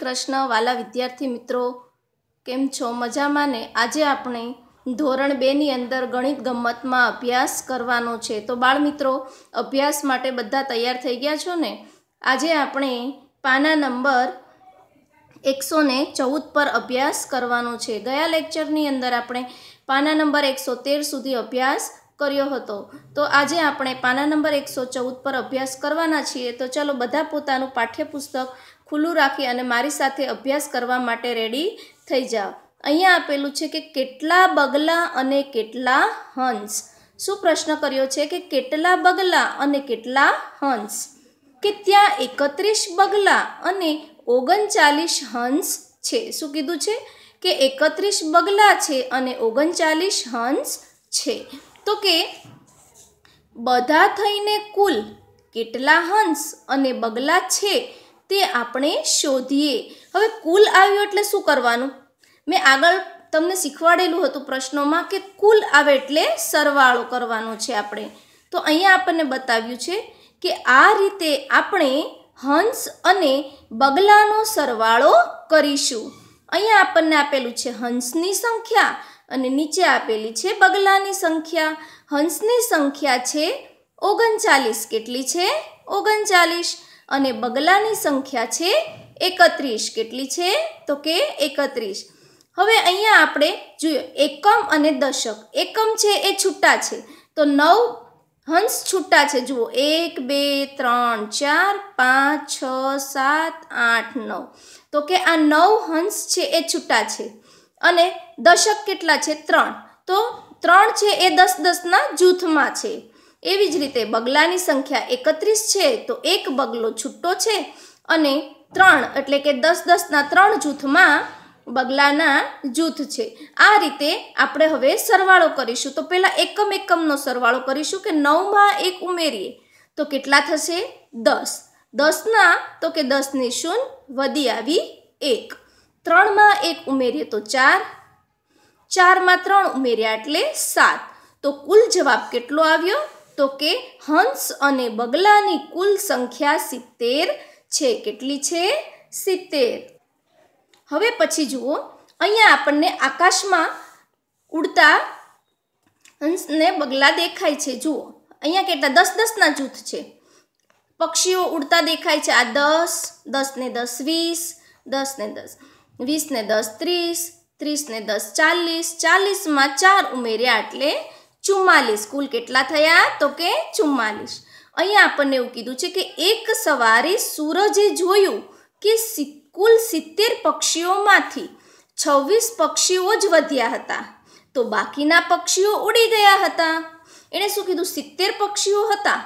કૃષ્ણ વાલા વિદ્યાર્થી મિત્રો કેમ છો મજામાં ને આજે આપણે ધોરણ બેની અંદર ગણિત ગમતમાં અભ્યાસ કરવાનો છે તો બાળ મિત્રો અભ્યાસ માટે બધા તૈયાર થઈ ગયા છો ને આજે આપણે પાના નંબર એકસો ને ચૌદ પર અભ્યાસ કરવાનો છે ગયા લેક્ચરની અંદર આપણે પાના નંબર એકસો તેર સુધી અભ્યાસ કર્યો હતો તો આજે આપણે પાના નંબર એકસો ચૌદ પર અભ્યાસ કરવાના છીએ તો ચાલો બધા પોતાનું પાઠ્યપુસ્તક ખુલ્લું રાખી અને મારી સાથે અભ્યાસ કરવા માટે રેડી થઈ જાઓ અહીંયા આપેલું છે કે કેટલા બગલા અને કેટલા હંસ શું પ્રશ્ન કર્યો છે કે કેટલા બગલા અને કેટલા હંસ કે ત્યાં એકત્રીસ બગલા અને ઓગણચાલીસ હંસ છે શું કીધું છે કે એકત્રીસ બગલા છે અને ઓગણચાલીસ હંસ છે તો કે બધા થઈને કુલ કેટલા હંસ અને બગલા છે તે આપણે શોધીએ હવે કુલ આવ્યું એટલે શું કરવાનું મેં આગળ તમને શીખવાડેલું હતું પ્રશ્નોમાં કે કુલ આવે એટલે સરવાળો કરવાનો છે આપણે તો અહીંયા આપણને બતાવ્યું છે કે આ રીતે આપણે હંસ અને બગલાનો સરવાળો કરીશું અહીંયા આપણને આપેલું છે હંસની સંખ્યા અને નીચે આપેલી છે બગલાની સંખ્યા હંસની સંખ્યા છે ઓગણચાલીસ કેટલી છે ઓગણચાલીસ અને બગલાની સંખ્યા છે એકત્રીસ કેટલી છે તો કે એકત્રીસ હવે અહીંયા આપણે જોઈએ એકમ અને દશક એકમ છે એ છૂટા છે તો નવ હંસ છૂટા છે જુઓ એક બે ત્રણ ચાર પાંચ છ સાત આઠ નવ તો કે આ નવ હંસ છે એ છૂટા છે અને દશક કેટલા છે ત્રણ તો ત્રણ છે એ દસ દસના જૂથમાં છે એવી જ રીતે બગલાની સંખ્યા એકત્રીસ છે તો એક બગલો છૂટો છે અને ત્રણ એટલે કે દસ દસના ત્રણ જૂથમાં બગલાના જૂથ છે આ રીતે આપણે હવે સરવાળો કરીશું તો પહેલાં એકમ એકમનો સરવાળો કરીશું કે નવમાં એક ઉમેરીએ તો કેટલા થશે દસ દસના તો કે દસની શૂન્ય વધી આવી એક ત્રણમાં એક ઉમેરીએ તો ચાર ચારમાં ત્રણ ઉમેર્યા એટલે સાત તો કુલ જવાબ કેટલો આવ્યો તો કે હંસ અને બગલાની કુલ સંખ્યા સિત્તેર છે કેટલી છે સિત્તેર હવે પછી જુઓ અહીંયા આપણને આકાશમાં ઉડતા હંસને બગલા દેખાય છે જુઓ અહીંયા કેટલા દસ દસના જૂથ છે પક્ષીઓ ઉડતા દેખાય છે આ દસ દસ ને દસ વીસ દસ ને દસ વીસને દસ ત્રીસ ત્રીસને દસ ચાલીસ ચાલીસમાં ચાર ઉમેર્યા એટલે ચુમ્માલીસ કુલ કેટલા થયા તો કે ચુમ્માલીસ અહીંયા આપણને એવું કીધું છે કે એક સવારે સૂરજે જોયું કે કુલ સિત્તેર પક્ષીઓમાંથી છવ્વીસ પક્ષીઓ જ વધ્યા હતા તો બાકીના પક્ષીઓ ઉડી ગયા હતા એણે શું કીધું સિત્તેર પક્ષીઓ હતા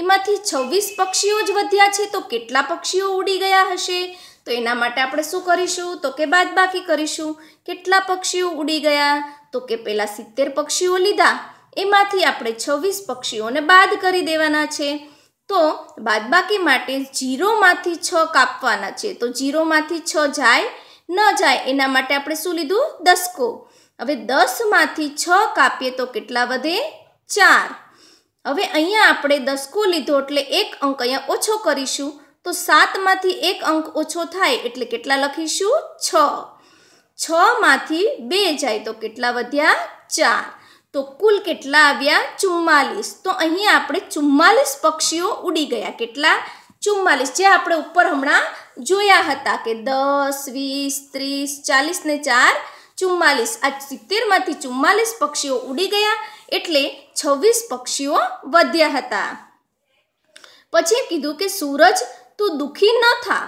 એમાંથી છવ્વીસ પક્ષીઓ જ વધ્યા છે તો કેટલા પક્ષીઓ ઉડી ગયા હશે તો એના માટે આપણે શું કરીશું તો કે બાદ બાકી કરીશું કેટલા પક્ષીઓ ઉડી ગયા તો કે પહેલાં સિત્તેર પક્ષીઓ લીધા એમાંથી આપણે છવ્વીસ પક્ષીઓને બાદ કરી દેવાના છે તો બાદ બાકી માટે જીરોમાંથી છ કાપવાના છે તો જીરોમાંથી છ જાય ન જાય એના માટે આપણે શું લીધું દસકો હવે દસમાંથી છ કાપીએ તો કેટલા વધે ચાર હવે અહીંયા આપણે દસકો લીધો એટલે એક અંક અહીંયા ઓછો કરીશું તો સાતમાંથી એક અંક ઓછો થાય એટલે કેટલા લખીશું છ છમાંથી બે જાય તો કેટલા વધ્યા ચાર તો કુલ કેટલા આવ્યા ચુમ્માલીસ તો અહીંયા આપણે ચુમ્માલીસ પક્ષીઓ ઉડી ગયા કેટલા ચુમ્માલીસ જે આપણે ઉપર હમણાં જોયા હતા કે દસ વીસ ત્રીસ ચાલીસ ને ચાર ચુમ્માલીસ આ સિત્તેરમાંથી ચુમ્માલીસ પક્ષીઓ ઉડી ગયા એટલે છવ્વીસ પક્ષીઓ વધ્યા હતા પછી કીધું કે સૂરજ તું દુઃખી ન થા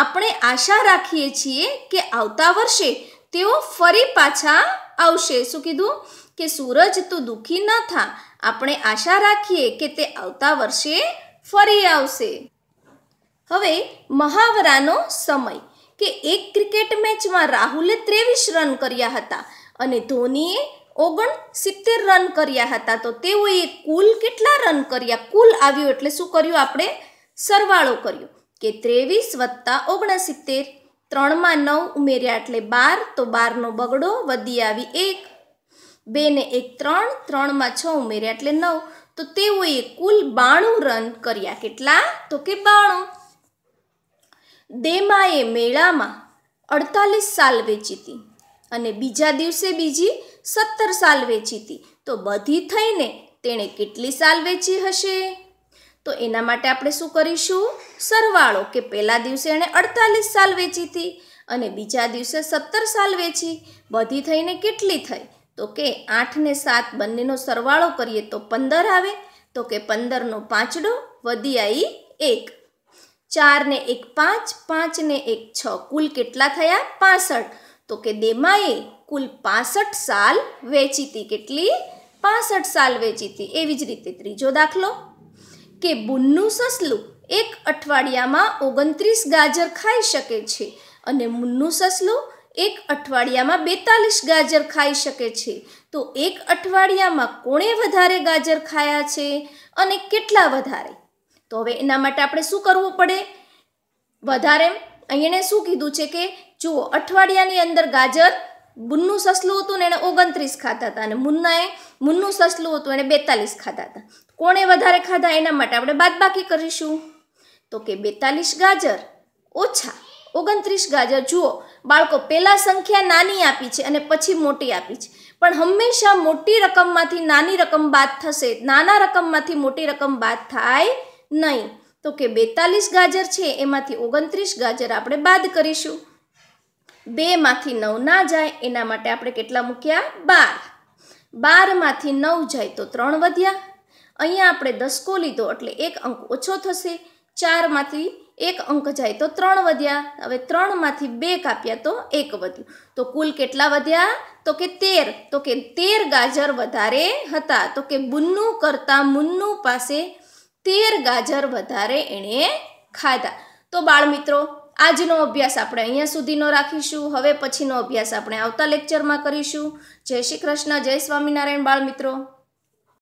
આપણે આશા રાખીએ છીએ કે આવતા વર્ષે તેઓ ફરી પાછા આવશે શું કીધું કે સૂરજ તું દુઃખી ન થા આપણે આશા રાખીએ કે તે આવતા વર્ષે ફરી આવશે હવે મહાવરાનો સમય કે એક ક્રિકેટ મેચમાં રાહુલે ત્રેવીસ રન કર્યા હતા અને ધોનીએ ઓગણ સિત્તેર રન કર્યા હતા તો તેઓએ કુલ કેટલા રન કર્યા કુલ આવ્યું એટલે શું કર્યું આપણે સરવાળો કર્યો કે ત્રેવીસ વત્તા ઓગણસિત્તેર ત્રણમાં નવ ઉમેર્યા એટલે બાર તો બારનો બગડો વધી આવી એક બેને એક ત્રણ ત્રણમાં છ ઉમેર્યા એટલે નવ તો તેઓએ કુલ બાણું રન કર્યા કેટલા તો કે બાણું દેમાએ મેળામાં અડતાલીસ સાલ વેચી હતી અને બીજા દિવસે બીજી સત્તર સાલ વેચી હતી તો બધી થઈને તેણે કેટલી સાલ વેચી હશે તો એના માટે આપણે શું કરીશું સરવાળો કે પહેલા દિવસે એણે અડતાલીસ સાલ વેચી હતી અને બીજા દિવસે સત્તર સાલ વેચી બધી થઈને કેટલી થઈ તો કે આઠ ને સાત બંનેનો સરવાળો કરીએ તો પંદર આવે તો કે પંદરનો પાંચડો વધી આવી એક ચાર ને એક પાંચ પાંચ ને એક છ કુલ કેટલા થયા પાસઠ તો કે દેમાએ કુલ પાસઠ સાલ વેચી હતી કેટલી પાસઠ સાલ વેચી હતી એવી જ રીતે ત્રીજો દાખલો કે બુનનું સસલું એક અઠવાડિયામાં ઓગણત્રીસ ગાજર ખાઈ શકે છે અને મુન્નું સસલું એક અઠવાડિયામાં બેતાલીસ ગાજર ખાઈ શકે છે તો એક અઠવાડિયામાં કોણે વધારે ગાજર ખાયા છે અને કેટલા વધારે તો હવે એના માટે આપણે શું કરવું પડે વધારે એણે શું કીધું છે કે જુઓ અઠવાડિયાની અંદર ગાજર મુન્નું સસલું હતું ને એણે ઓગણત્રીસ ખાતા હતા અને મુન્નાએ મુન્નું સસલું હતું એણે બેતાલીસ ખાતા હતા કોણે વધારે ખાધા એના માટે આપણે બાદબાકી કરીશું તો કે બેતાલીસ ગાજર ઓછા ઓગણત્રીસ ગાજર જુઓ બાળકો પહેલાં સંખ્યા નાની આપી છે અને પછી મોટી આપી છે પણ હંમેશા મોટી રકમમાંથી નાની રકમ બાદ થશે નાના રકમમાંથી મોટી રકમ બાદ થાય નહીં તો કે બેતાલીસ ગાજર છે એમાંથી ઓગણત્રીસ ગાજર આપણે બાદ કરીશું બેમાંથી નવ ના જાય એના માટે આપણે કેટલા મૂક્યા બાર બારમાંથી નવ જાય તો ત્રણ વધ્યા અહીંયા આપણે દસકો લીધો એટલે એક અંક ઓછો થશે ચારમાંથી એક અંક જાય તો ત્રણ વધ્યા હવે ત્રણમાંથી બે કાપ્યા તો એક વધ્યું તો કુલ કેટલા વધ્યા તો કે તેર તો કે તેર ગાજર વધારે હતા તો કે બુન્નુ કરતાં મુન્નુ પાસે તેર ગાજર વધારે એણે ખાધા તો બાળમિત્રો આજનો અભ્યાસ આપણે અહીંયા સુધીનો રાખીશું હવે પછીનો અભ્યાસ આપણે આવતા લેક્ચરમાં કરીશું જય શ્રી કૃષ્ણ જય સ્વામિનારાયણ બાળ મિત્રો